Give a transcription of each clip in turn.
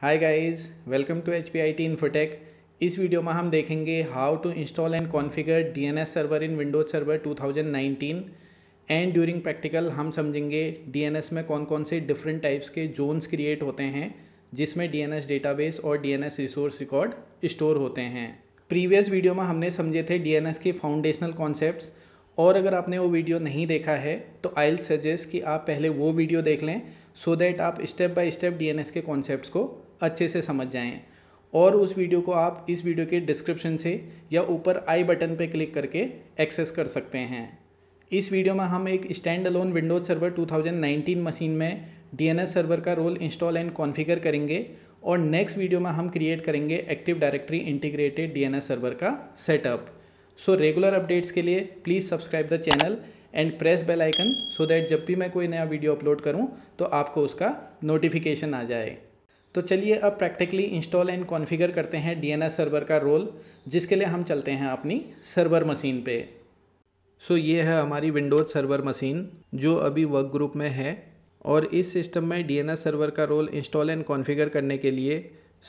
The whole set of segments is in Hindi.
Hi guys welcome to H P I T Infotech इस वीडियो में हम देखेंगे how to install and configure DNS server in Windows server 2019 and during practical हम समझेंगे डीएनएस में कौन कौन से डिफरेंट टाइप्स के जोन्स क्रिएट होते हैं जिसमें डीएनएस डेटाबेस और डीएनएस रिसोर्स रिकॉर्ड स्टोर होते हैं प्रीवियस वीडियो में हमने समझे थे डीएनएस के फाउंडेशनल कॉन्सेप्ट और अगर आपने वो वीडियो नहीं देखा है तो आई सजेस्ट कि आप पहले वो वीडियो देख लें सो so दैट आप स्टेप बाय स्टेप डीएनएस के कॉन्सेप्ट्स को अच्छे से समझ जाएँ और उस वीडियो को आप इस वीडियो के डिस्क्रिप्शन से या ऊपर आई बटन पर क्लिक करके एक्सेस कर सकते हैं इस वीडियो में हम एक stand alone Windows server 2019 machine में डीएनएस सर्वर का रोल इंस्टॉल एंड कॉन्फ़िगर करेंगे और नेक्स्ट वीडियो में हम क्रिएट करेंगे active directory integrated DNS server का सेटअप सो रेगुलर अपडेट्स के लिए please subscribe the channel and press bell icon so that जब भी मैं कोई नया वीडियो अपलोड करूं तो आपको उसका नोटिफिकेशन आ जाए तो चलिए अब प्रैक्टिकली इंस्टॉल एंड कॉन्फ़िगर करते हैं डी सर्वर का रोल जिसके लिए हम चलते हैं अपनी सर्वर मशीन पे सो so, ये है हमारी विंडोज़ सर्वर मशीन जो अभी वर्क ग्रुप में है और इस सिस्टम में डी सर्वर का रोल इंस्टॉल एंड कॉन्फ़िगर करने के लिए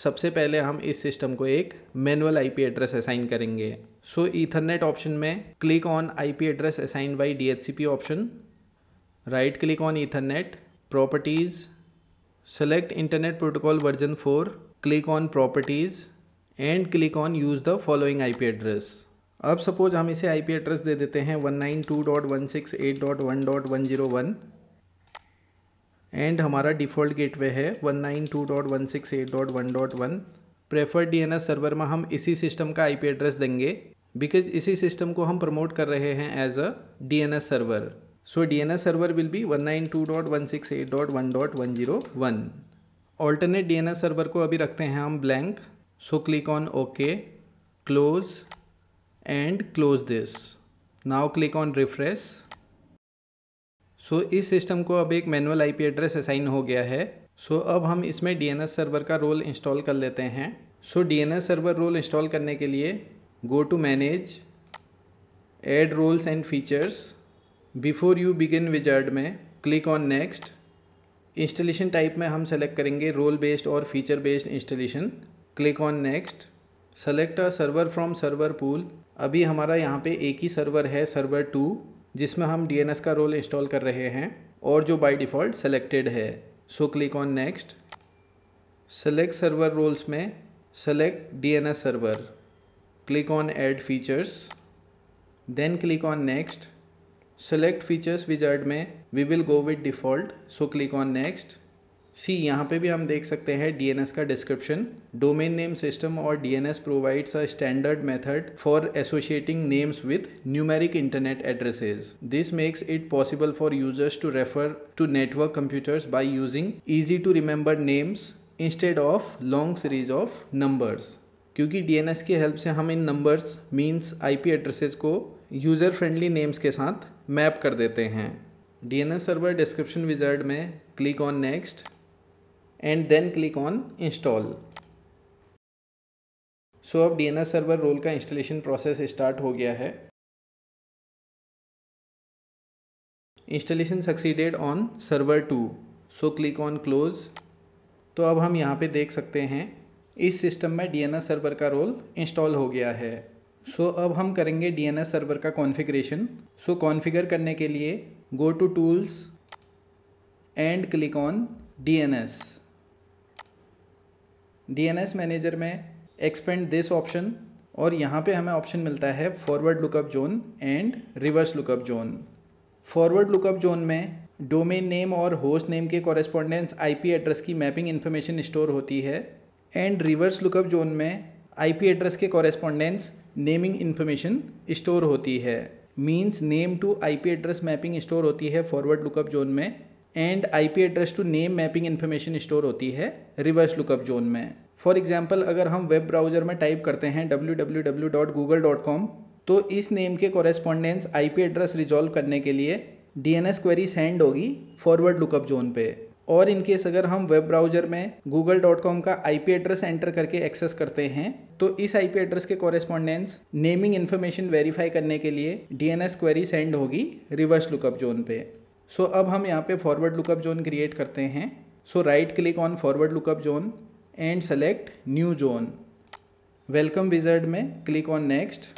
सबसे पहले हम इस सिस्टम को एक मैनुअल आईपी एड्रेस असाइन करेंगे सो ईथरनेट ऑप्शन में click on IP address assign by DHCP option right click on Ethernet properties select internet protocol version 4 click on properties and click on use the following IP address अब सपोज हम इसे आईपी एड्रेस दे देते हैं 192.168.1.101 एंड हमारा डिफ़ॉल्ट गेटवे है 192.168.1.1 प्रेफर्ड डीएनएस सर्वर में हम इसी सिस्टम का आईपी एड्रेस देंगे बिकॉज इसी सिस्टम को हम प्रमोट कर रहे हैं as a DNS server So DNS server will be 192.168.1.101. Alternate DNS server को अभी रखते हैं हम blank. So click on OK, close and close this. Now click on refresh. So इस सिस्टम को अब एक manual I P address assign हो गया है सो so, अब हम इसमें डी एन एस सर्वर का रोल इंस्टॉल कर लेते हैं so D N S server role install करने के लिए go to manage add roles and features before you begin wizard में click on next installation type में हम सेलेक्ट करेंगे रोल बेस्ड और feature based installation click on next select a server from server pool अभी हमारा यहाँ पे एक ही सर्वर है सर्वर टू जिसमें हम डी का रोल इंस्टॉल कर रहे हैं और जो बाई डिफ़ॉल्ट सेलेक्टेड है so click on next select server roles में select D server click on add features then click on next select features wizard में we will go with default so click on next see यहाँ पे भी हम देख सकते हैं एस का डिस्क्रिप्शन डोमेन नेम सिस्टम और S provides a standard method for associating names with numeric internet addresses this makes it possible for users to refer to network computers by using easy to remember names instead of long series of numbers क्योंकि एस की हेल्प से हम इन नंबर्स मीन्स आईपी एड्रेसेस को यूज़र फ्रेंडली नेम्स के साथ मैप कर देते हैं D N S server description wizard में click on next and then click on install so अब D N S server role का इंस्टॉलेशन प्रोसेस स्टार्ट हो गया है installation succeeded on server to so click on close तो अब हम यहाँ पे देख सकते हैं इस सिस्टम में डी एन एस सर्वर का रोल इंस्टॉल हो गया है सो so, अब हम करेंगे डी सर्वर का कॉन्फ़िगरेशन सो कॉन्फ़िगर करने के लिए go to tools and click on D N S D N S manager में एक्सपेंड दिस ऑप्शन और यहाँ पे हमें ऑप्शन मिलता है forward lookup zone and reverse lookup zone forward lookup zone में डोमेन नेम और होस्ट नेम के कॉरेस्पॉन्डेंस आईपी एड्रेस की मैपिंग इन्फॉर्मेशन स्टोर होती है एंड रिवर्स लुकअप जोन में आईपी एड्रेस के कॉरेस्पॉन्डेंस नेमिंग इन्फॉर्मेशन स्टोर होती है means name to I P address mapping store होती है फॉरवर्ड लुकअप जोन में and I P address to name mapping information store होती है रिवर्स लुकअप जोन में फॉर एग्जाम्पल अगर हम वेब ब्राउजर में टाइप करते हैं W W W dot dot Google com तो इस नेम के कॉरेस्पॉन्डेंस पी एड्रेस रिजॉल्व करने के लिए D N S query send होगी फॉरवर्ड लुकअप जोन पे और इनकेस अगर हम वेब ब्राउजर में गूगल डॉट कॉम का आई पी एड्रेस एंटर करके एक्सेस करते हैं तो इस पी एड्रेस के कॉरेस्पॉन्डेंस नेमिंग इन्फॉर्मेशन वेरीफाई करने के लिए डीएनएस क्वेरी सेंड होगी रिवर्स लुकअप जोन पे सो so, अब हम यहाँ पे फॉरवर्ड लुकअप जोन क्रिएट करते हैं so right click on forward lookup zone and select new zone welcome wizard में click on next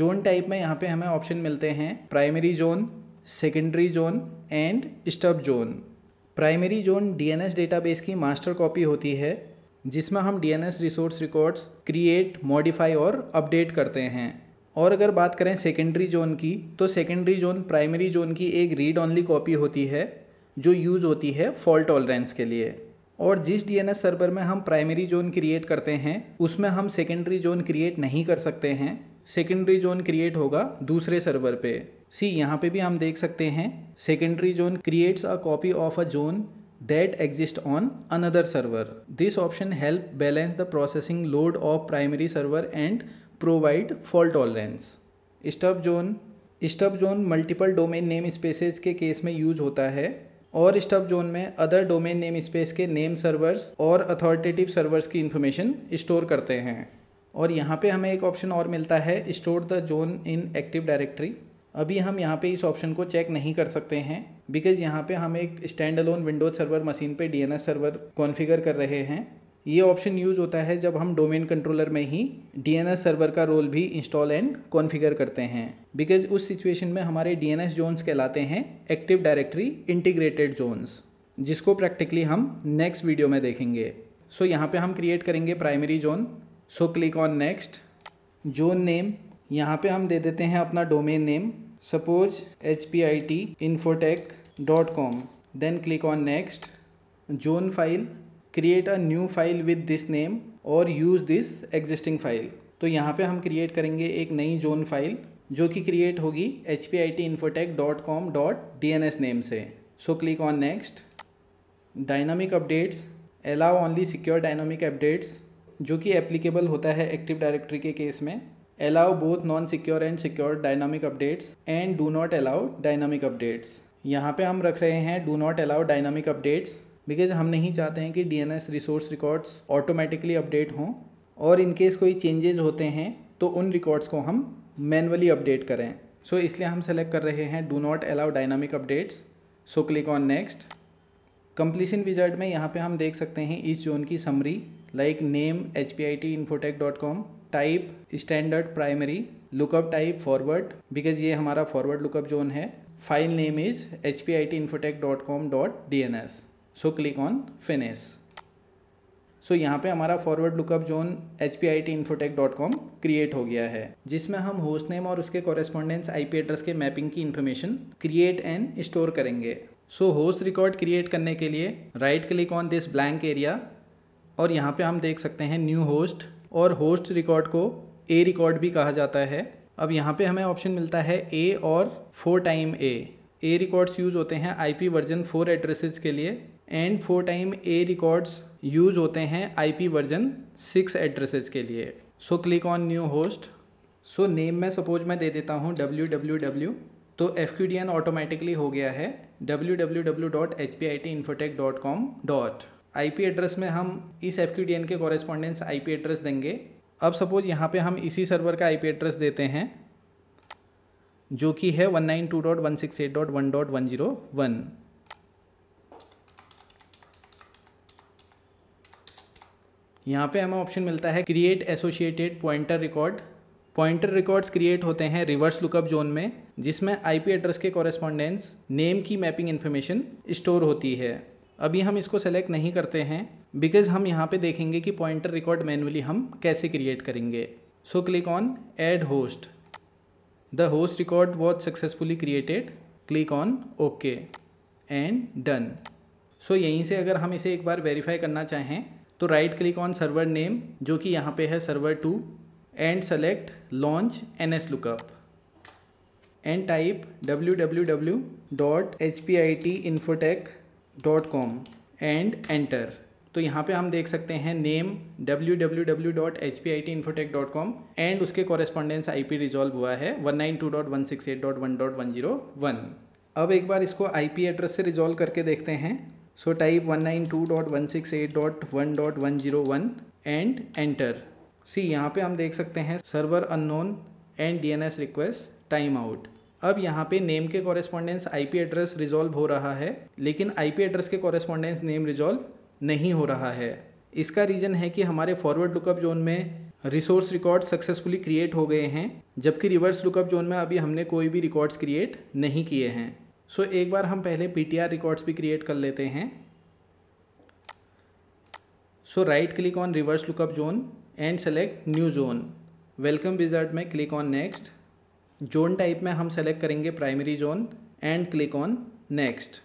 zone type में यहाँ पे हमें ऑप्शन मिलते हैं primary zone secondary zone and stub zone primary zone DNS database की मास्टर कॉपी होती है जिसमें हम D resource records create modify और अपडेट करते हैं और अगर बात करें सेकेंडरी जोन की तो सेकेंडरी जोन प्राइमरी जोन की एक रीड ऑनली कॉपी होती है जो यूज़ होती है फॉल्ट टॉलरेंस के लिए और जिस डीएनएस सर्वर में हम प्राइमरी जोन क्रिएट करते हैं उसमें हम सेकेंडरी जोन क्रिएट नहीं कर सकते हैं सेकेंडरी जोन क्रिएट होगा दूसरे सर्वर पे सी यहाँ पे भी हम देख सकते हैं secondary zone creates a copy of a zone that exist on another server. This option help balance the processing load of primary server and provide fault tolerance. Stub zone stub zone multiple domain name spaces के केस में यूज होता है और स्टब जोन में अदर डोमेन नेम स्पेस के नेम सर्वर्स और अथॉरिटेटिव सर्वर्स की इन्फॉर्मेशन स्टोर करते हैं और यहाँ पे हमें एक ऑप्शन और मिलता है store the zone in active directory अभी हम यहाँ पे इस ऑप्शन को चेक नहीं कर सकते हैं बिकॉज़ यहाँ पे हम एक stand alone Windows server machine पे डीएनएस सर्वर कॉन्फ़िगर कर रहे हैं ये ऑप्शन यूज़ होता है जब हम डोमेन कंट्रोलर में ही डीएनएस सर्वर का रोल भी इंस्टॉल एंड कॉन्फ़िगर करते हैं बिकॉज़ उस सिचुएशन में हमारे डीएनएस जोन्स कहलाते हैं एक्टिव डायरेक्टरी इंटीग्रेटेड जोन्स जिसको प्रैक्टिकली हम नेक्स्ट वीडियो में देखेंगे सो so, यहाँ पे हम क्रिएट करेंगे primary zone so click on next zone name यहाँ पे हम दे देते हैं अपना domain name suppose H P I T Infotech dot com then click on next zone file create a new file with this name और यूज़ दिस एग्जिस्टिंग फाइल तो यहाँ पे हम क्रिएट करेंगे एक नई जोन फाइल जो कि क्रिएट होगी H P I T Infotech dot com dot D N S name से so click on next dynamic updates allow only secure dynamic updates जो कि एप्लीकेबल होता है एक्टिव डायरेक्टरी के केस में allow both non-secure and secure dynamic updates and do not allow dynamic updates यहाँ पे हम रख रहे हैं do not allow dynamic updates because हम नहीं चाहते हैं कि D N S resource records automatically update हों और इनकेस कोई चेंजेज होते हैं तो उन रिकॉर्ड्स को हम मैनुअली अपडेट करें सो so, इसलिए हम सेलेक्ट कर रहे हैं do not allow dynamic updates so click on next completion wizard में यहाँ पे हम देख सकते हैं इस जोन की summary like name H P I T Infotech dot com type standard primary lookup type forward because ये हमारा फॉरवर्ड लुकअप जोन है file name is H P I T Infotech dot com dot D N S so click on finish so यहाँ पे हमारा forward lookup zone H P I T Infotech dot com create हो गया है जिसमें हम होस्ट नेम और उसके कॉरेस्पॉन्डेंस आई पी एड्रेस के मैपिंग की इन्फॉर्मेशन क्रिएट एंड स्टोर करेंगे सो होस्ट रिकॉर्ड क्रिएट करने के लिए right click on this blank area और यहाँ पे हम देख सकते हैं न्यू होस्ट और होस्ट रिकॉर्ड को ए रिकॉर्ड भी कहा जाता है अब यहाँ पे हमें ऑप्शन मिलता है ए और four time A A records use होते हैं आईपी वर्जन फोर एड्रेसेस के लिए and four time A records use होते हैं आईपी वर्जन सिक्स एड्रेसेस के लिए so click on new host so name में सपोज मैं दे देता हूँ डब्ल्यू डब्ल्यू डब्ल्यू तो F Q D N automatically हो गया है W W W dot H P I T Infotech dot com dot IP address में हम इस एफ के कॉरेस्पॉन्डेंस आईपी एड्रेस देंगे अब सपोज़ यहाँ पे हम इसी सर्वर का आईपी एड्रेस देते हैं जो कि है one one nine two dot dot dot one यहाँ पे हमें ऑप्शन मिलता है create associated pointer record pointer records create होते हैं रिवर्स लुकअप जोन में जिसमें आईपी एड्रेस के कॉरेस्पॉन्डेंस नेम की मैपिंग इन्फॉर्मेशन स्टोर होती है अभी हम इसको सेलेक्ट नहीं करते हैं बिकॉज हम यहाँ पे देखेंगे कि पॉइंटर रिकॉर्ड मैनुअली हम कैसे क्रिएट करेंगे so click on add host the host record was successfully created click on okay and done so यहीं से अगर हम इसे एक बार वेरीफाई करना चाहें तो right click on server name जो कि यहाँ पे है server two and select launch N S lookup and type W W W dot H P I T Infotech dot com and enter तो यहाँ पे हम देख सकते हैं name W W W dot H P I T Infotech dot com and उसके कॉरेस्पॉन्डेंस आई पी रिजॉल्व हुआ है one nine two dot one six eight dot one dot one zero one अब एक बार इसको आई पी एड्रेस से रिजॉल्व करके देखते हैं so type one nine two dot one six eight dot one dot one zero one and enter see यहाँ पे हम देख सकते हैं server unknown and D N S request time out अब यहाँ पे नेम के कॉरेस्पॉन्डेंस आई एड्रेस रिजॉल्व हो रहा है लेकिन आई एड्रेस के कॉरेस्पॉन्डेंस नेम रिजॉल्व नहीं हो रहा है इसका रीज़न है कि हमारे फॉरवर्ड लुकअप जोन में रिसोर्स रिकॉर्ड सक्सेसफुली क्रिएट हो गए हैं जबकि रिवर्स लुकअप जोन में अभी हमने कोई भी रिकॉर्ड्स क्रिएट नहीं किए हैं सो so, एक बार हम पहले पी रिकॉर्ड्स भी क्रिएट कर लेते हैं so right click on reverse lookup zone and select new zone welcome wizard में click on next zone type में हम सेलेक्ट करेंगे primary zone and click on next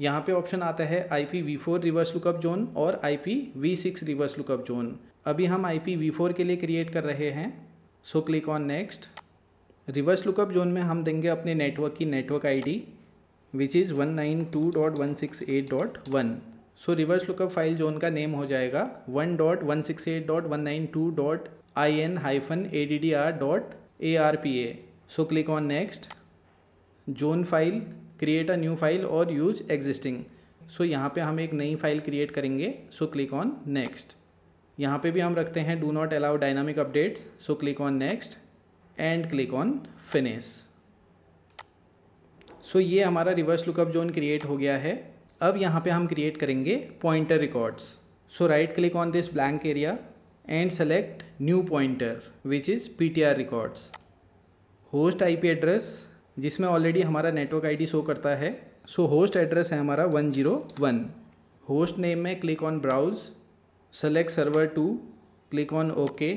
यहाँ पे ऑप्शन आता है I P V four reverse lookup zone और I P V six reverse lookup zone अभी हम आई पी वी फोर के लिए क्रिएट कर रहे हैं so click on next reverse lookup zone में हम देंगे अपने नेटवर्क की network I D which is one nine two dot one six eight dot one so reverse lookup file zone का नेम हो जाएगा one dot one six eight dot one nine two dot I N hyphen A D D R dot A R P A so click on next zone file create a new file और यूज एग्जिस्टिंग सो यहाँ पे हम एक नई फाइल क्रिएट करेंगे सो क्लिक ऑन नेक्स्ट यहाँ पे भी हम रखते हैं do not allow dynamic updates so click on next and click on finish so ये हमारा रिवर्स लुकअप जोन क्रिएट हो गया है अब यहाँ पे हम क्रिएट करेंगे pointer records so right click on this blank area and select new pointer which is P T R records host P address जिसमें ऑलरेडी हमारा नेटवर्क डी शो करता है सो होस्ट एड्रेस है हमारा one zero one host name में click on browse select server two click on okay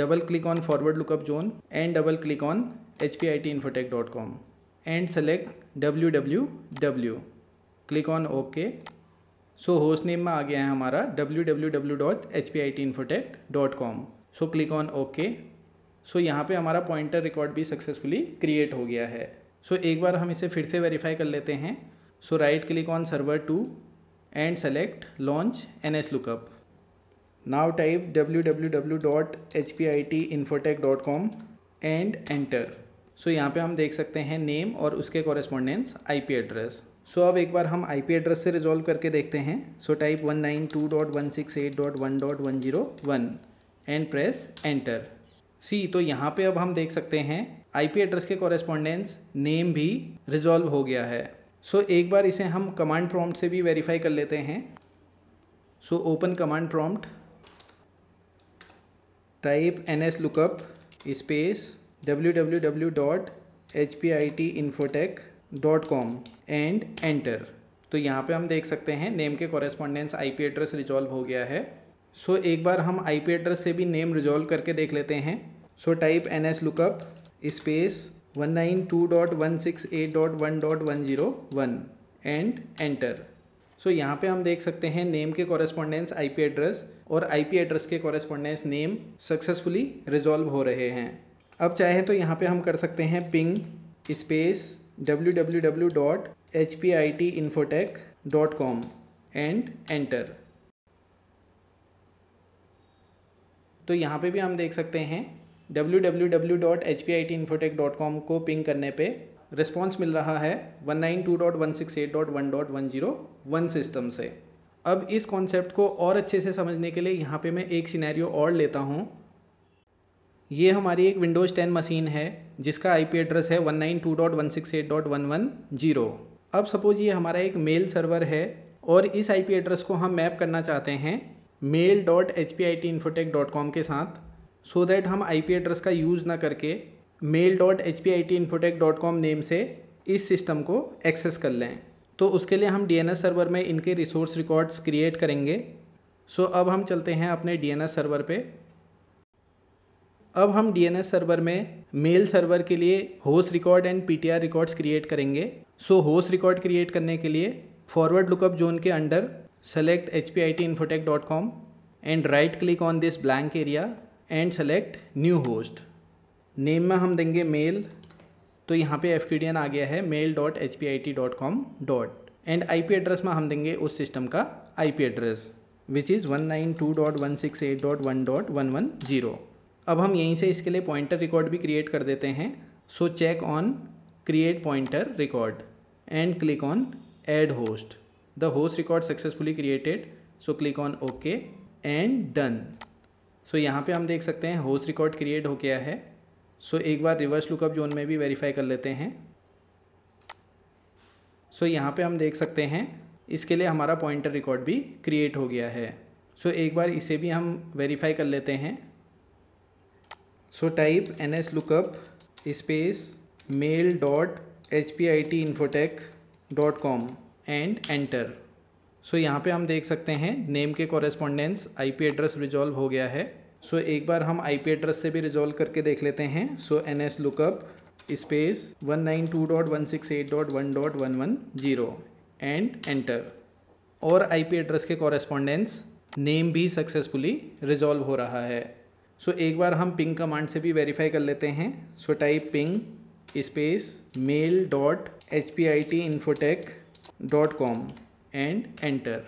double click on forward lookup zone and double click on H P I T Infotech dot com and select W W W click on okay so host name में आ गया है हमारा W W W dot H P I T Infotech dot com so click on okay so यहाँ पे हमारा पॉइंटर रिकॉर्ड भी सक्सेसफुली क्रिएट हो गया है सो so, एक बार हम इसे फिर से वेरीफाई कर लेते हैं so right click on server two and select launch N S lookup now type W W W dot H P I T Infotech dot com and enter so यहाँ पे हम देख सकते हैं नेम और उसके correspondence I P address so अब एक बार हम आई पी एड्रेस से रिजॉल्व करके देखते हैं so type one nine two dot one six eight dot one dot one zero one and press enter see तो यहाँ पे अब हम देख सकते हैं आईपी एड्रेस के कॉरेस्पॉन्डेंस नेम भी रिजॉल्व हो गया है सो so, एक बार इसे हम कमांड प्रॉम्प्ट से भी वेरीफाई कर लेते हैं so open command prompt type N S lookup space W W W dot H P I T Infotech dot com and enter तो यहाँ पे हम देख सकते हैं नेम के कॉरेस्पॉन्डेंस आईपी एड्रेस रिजॉल्व हो गया है सो so, एक बार हम आई पी एड्रेस से भी नेम रिजॉल्व करके देख लेते हैं so type N S lookup space one nine two dot one six eight dot one dot one zero one and enter so यहाँ पे हम देख सकते हैं नेम के कॉरेस्पॉन्डेंस आईपी एड्रेस और आईपी एड्रेस के कॉरेस्पॉन्डेंस नेम सक्सेसफुली रिजॉल्व हो रहे हैं अब चाहे तो यहाँ पे हम कर सकते हैं ping space W W W dot H P I T Infotech dot com and enter तो यहाँ पे भी हम देख सकते हैं www.hpitinfotech.com को पिंग करने पे रिस्पॉन्स मिल रहा है 192.168.1.101 सिस्टम से अब इस कॉन्सेप्ट को और अच्छे से समझने के लिए यहाँ पे मैं एक सिनेरियो और लेता हूँ ये हमारी एक विंडोज़ 10 मशीन है जिसका आईपी एड्रेस है 192.168.110 अब सपोज ये हमारा एक मेल सर्वर है और इस आईपी एड्रेस को हम मैप करना चाहते हैं mail dot H P I T Infotech dot com के साथ सो so दैट हम आई पी एड्रेस का यूज़ ना करके mail dot H P I T Infotech dot com name से इस सिस्टम को एक्सेस कर लें तो उसके लिए हम डी एन एस सर्वर में इनके रिसोर्स रिकॉर्ड्स क्रिएट करेंगे सो so अब हम चलते हैं अपने डी एन एस सर्वर पर अब हम डी एन एस सर्वर में मेल सर्वर के लिए host record and P T R records create करेंगे सो होस्ट रिकॉर्ड क्रिएट करने के लिए फॉरवर्ड लुकअप जोन के under select hpitinfotech.com and right click on this blank area and select new host name में हम देंगे मेल तो यहाँ पे एफ आ गया है mail dot H P I T dot com dot and I P address में हम देंगे उस सिस्टम का I P address which is one nine two dot one six eight dot one dot one one zero अब हम यहीं से इसके लिए पॉइंटर रिकॉर्ड भी क्रिएट कर देते हैं so check on create pointer record and click on add host the host record successfully created so click on okay and done so यहाँ पर हम देख सकते हैं होस्ट रिकॉर्ड क्रिएट हो गया है so एक बार रिवर्स लुकअप जोन में भी वेरीफाई कर लेते हैं सो so, यहाँ पे हम देख सकते हैं इसके लिए हमारा पॉइंटर रिकॉर्ड भी क्रिएट हो गया है सो so, एक बार इसे भी हम वेरीफाई कर लेते हैं so type N S lookup space mail dot H P I T Infotech dot com and enter so यहाँ पे हम देख सकते हैं नेम के कॉरेस्पॉन्डेंस आईपी एड्रेस रिजॉल्व हो गया है सो so, एक बार हम आईपी एड्रेस से भी रिजॉल्व करके देख लेते हैं so N S lookup space one nine two dot one six eight dot one dot one one zero and enter और आईपी एड्रेस के कॉरेस्पॉन्डेंस नेम भी सक्सेसफुली रिजॉल्व हो रहा है सो so, एक बार हम पिंग कमांड से भी वेरीफाई कर लेते हैं so type ping space mail dot H P I T Infotech dot com and enter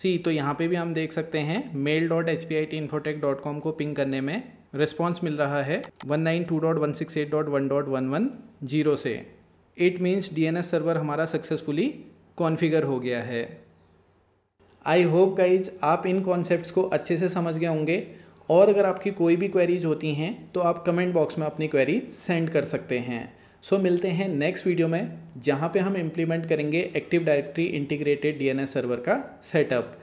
see तो यहाँ पे भी हम देख सकते हैं mail dot H P I T Infotech dot com को पिंग करने में रिस्पॉन्स मिल रहा है one nine two dot one six eight dot one dot one one zero से it means D N S server हमारा सक्सेसफुली कॉन्फ़िगर हो गया है आई होप गाइज आप इन कॉन्सेप्ट को अच्छे से समझ गए होंगे और अगर आपकी कोई भी क्वेरीज होती हैं तो आप कमेंट बॉक्स में अपनी क्वेरी सेंड कर सकते हैं सो so, मिलते हैं नेक्स्ट वीडियो में जहाँ पे हम इम्प्लीमेंट करेंगे active directory integrated DNS server का setup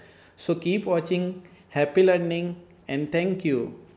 so keep watching happy learning and thank you